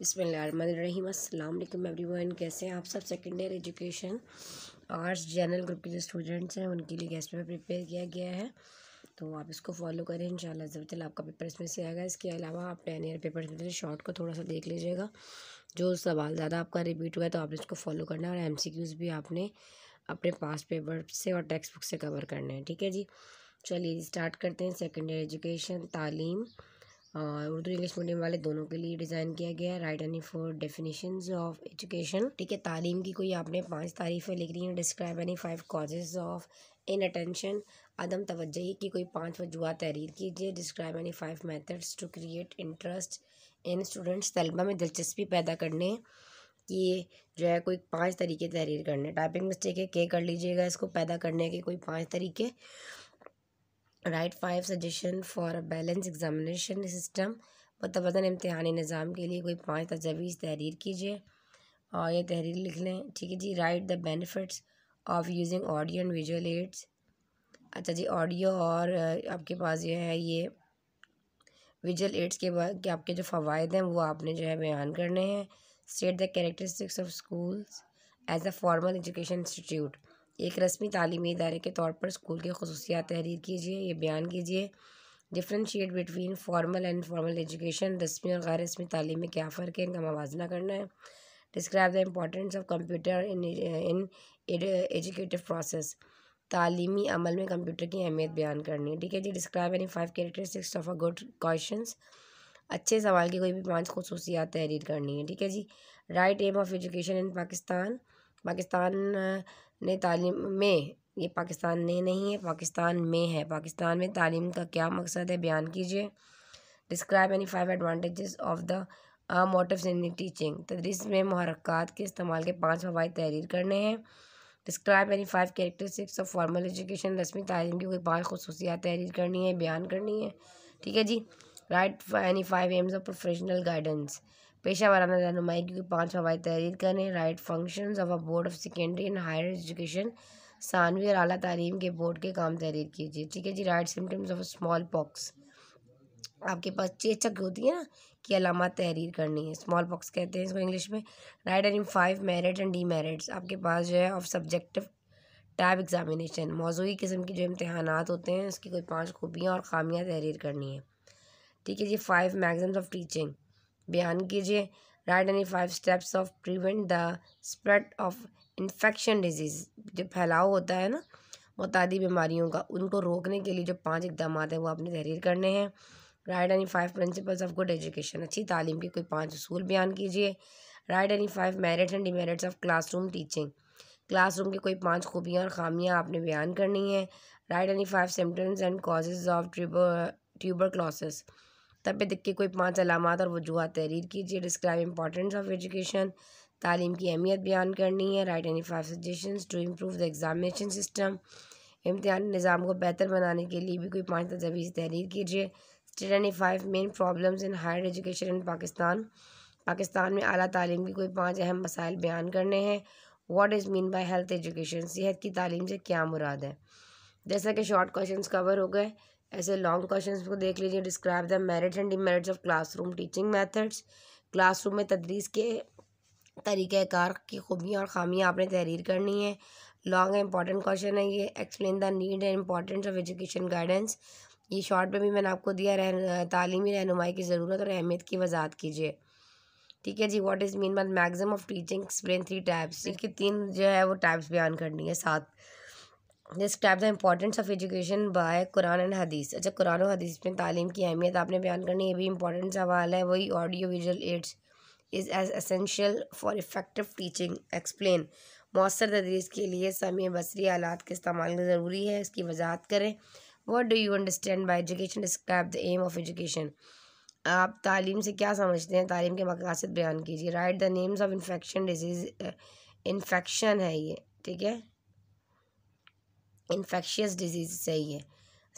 बिसमीम अल्लाम every one कैसे हैं आप सब second year education arts general group के जो स्टूडेंट्स हैं उनके लिए गेस्ट पेपर प्रिपेयर किया गया है तो आप इसको फॉलो करें इन शाला आपका पेपर इसमें से आएगा इसके अलावा आप टेन ईयर पेपर से शॉर्ट को थोड़ा सा देख लीजिएगा जो सवाल ज़्यादा आपका रिपीट हुआ है तो आपने इसको फॉलो करना है और एम भी आपने अपने पास पेपर से और टेक्स्ट बुक से कवर करना है ठीक है जी चलिए स्टार्ट करते हैं सेकेंड ईयर एजुकेशन तालीम और उर्दू इंग्लिश मीडियम वाले दोनों के लिए डिज़ाइन किया गया है write any four definition of education ठीक है तालीम की कोई आपने पाँच तारीफें लिख रही हैं describe any five causes of inattention अदम तवजही की कोई पाँच वजूहत तहरीर कीजिए describe any five methods to create interest in students तलबा में दिलचस्पी पैदा करने कि जो है कोई पाँच तरीके तहरीर करने टाइपिंग मिस्टेक है के कर लीजिएगा इसको पैदा करने के कोई पाँच तरीके write five suggestion for balance examination system मतबदा इम्तहानी निज़ाम के लिए कोई पाँच तजावीज़ तहरीर कीजिए और ये तहरीर लिख लें ठीक है जी write the benefits of using audio and visual aids अच्छा जी ऑडियो और uh, आपके पास जो है ये विजुअल एड्स के बाद के आपके जो फ़वाद हैं वो आपने जो है बयान करने हैं state the characteristics of schools as a formal education institute एक रस्मी तलीमी इदारे के तौर पर स्कूल के खसूसियात तहरीर कीजिए ये बयान कीजिए differentiate between formal and formal education रस्मी और गैर रस्मी तालीम में क्या फ़र्क है इनका मुजन करना है describe the importance of computer in in educative process तालीमी अमल में कंप्यूटर की अहमियत बयान करनी है ठीक है जी describe any five characteristics of a good question अच्छे सवाल की कोई भी पांच खसूसियात तहरीर करनी है ठीक है जी write aim of education in Pakistan Pakistan ने तालीम में ये पाकिस्तान ने नहीं है पाकिस्तान में है पाकिस्तान में तालीम का क्या मकसद है बयान कीजिए describe any five advantages of the motive in teaching तदरीस में महरक़ात के इस्तेमाल के पाँच फवाद तहरीर करने हैं describe any five characteristics of formal education रस्मी तालीम की कोई पाँच खसूसियात तहरीर करनी है बयान करनी है ठीक है जी write any five aims of professional guidance पेशा वाराना रहनुमाई क्योंकि पाँच हवाई तहरीर करें write functions of a board of secondary and higher education सानवी और अली तालीम के बोर्ड के काम तहरीर कीजिए ठीक है जी write symptoms of small pox आपके पास चेचक होती है ना कि अलामत तहरीर करनी है स्मॉल पॉक्स कहते हैं इसको इंग्लिश में write and five merit and demerits आपके पास जो है ऑफ सब्जेक्टिव टैब एग्ज़ामिनेशन मौजूदी किस्म के जो इम्तहान होते हैं उसकी कोई पाँच खूबियाँ और खामियाँ तहरीर करनी है ठीक है जी फाइव मैगजम्स ऑफ टीचिंग बयान कीजिए write any five steps of prevent the spread of infection disease जो फैलाव होता है ना मतदी बीमारियों का उनको रोकने के लिए जो पांच इकदाम हैं वो आपने तहरीर करने हैं write any five principles of good education अच्छी तालीम के कोई पांच असूल बयान कीजिए write any five merits and demerits of classroom teaching classroom की कोई पांच खूबियाँ और खामियाँ आपने बयान करनी है write any five symptoms and causes of tuber tuberculosis तब दिख के कोई पाँच अलामत और वजूहत तहरीर कीजिए डिस्क्राइब इंपॉर्टेंस ऑफ एजुकेशन तालीम की अहमियत बयान करनी है write any five suggestion to improve the examination system इम्तहान निज़ाम को बेहतर बनाने के लिए भी कोई पाँच तजवीज़ तहरीर कीजिए state any five main problem in higher education in Pakistan Pakistan में अली तालीम के कोई पाँच अहम मसाइल बयान करने हैं what is mean by health education सेहत की तालीम से क्या मुराद है जैसा कि शॉर्ट क्वेश्चन कवर हो गए ऐसे लॉन्ग क्वेश्चन को देख लीजिए describe the merits and demerits of classroom teaching class classroom में तदरीस के तरीक़ार की खूबियाँ और खामियाँ आपने तहरीर करनी है लॉन्ग इंपॉर्टेंट क्वेश्चन है ये explain the need and importance of education guidance ये शॉर्ट में भी मैंने आपको दिया रह तालीमी रहनुमाई की ज़रूरत और अहमियत की वजाहत कीजिए ठीक है जी व्हाट इज़ मीन मत mechanism of teaching explain three types इनकी तीन जो है वो टाइप्स बयान करनी है सात describe the importance of education by Quran and Hadith अच्छा कुरान और हदीस में तालीम की अहमियत आपने बयान करनी ये भी इम्पॉर्टेंट सवाल है वही audio visual aids is as essential for effective teaching explain मौसर तदरीस के लिए समय बसरी आलात के इस्तेमाल ज़रूरी है इसकी वजाहत करें what do you understand by education describe the aim of education आप तालीम से क्या समझते हैं तालीम के मकासद बयान कीजिए write the names of infection disease infection है ये ठीक है इन्फेक्शियस डिजीज सही है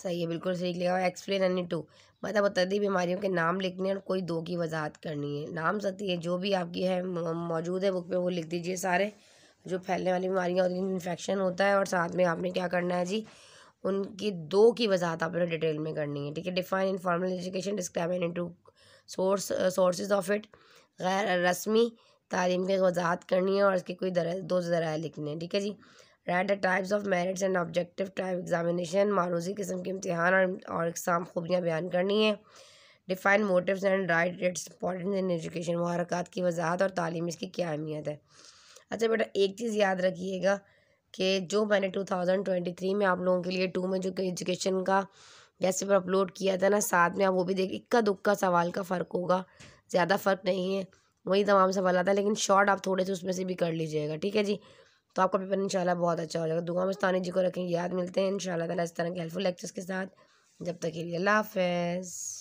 सही है बिल्कुल सही लिखा हुआ एक्सप्लेन एनी टू मतलब मतदी बीमारियों के नाम लिखने और कोई दो की वजाहत करनी है नाम सती है जो भी आपकी है मौजूद है बुक में वो लिख दीजिए सारे जो फैलने वाली बीमारियाँ होती हैं इन्फेक्शन होता है और साथ में आपने क्या करना है जी उनकी दो की वजाहत आपने डिटेल में करनी है ठीक है define informal education describe any two source sources of it गैर रस्मी तालीम की वजाहत करनी है और इसकी कोई दर दो ज़रा लिखने हैं ठीक है जी write the types of merits and objective type examination मारूजी किस्म के इम्तहान और और एग्ज़ाम खूबियाँ बयान करनी है define motive and write its important in education महरक़ात की वजाहत और तालीम इसकी क्या अहमियत है अच्छा बेटा एक चीज़ याद रखिएगा कि जो मैंने टू थाउजेंड ट्वेंटी थ्री में आप लोगों के लिए टू में जो एजुकेशन का जैसे पर अपलोड किया था ना साथ में आप वो भी देख इक्का दुक्का सवाल का फ़र्क होगा ज़्यादा फ़र्क नहीं है वही तमाम सवाल आता है लेकिन शॉर्ट आप थोड़े से उसमें से भी कर लीजिएगा ठीक है जी तो आपका पेपर इंशाल्लाह बहुत अच्छा हो जाएगा दुआ मस्तानी जी को रखें याद मिलते हैं इंशाल्लाह शाला इस तरह के हेल्पफुल लेक्चर्स के साथ जब तक के लिए अल्लाह हाफ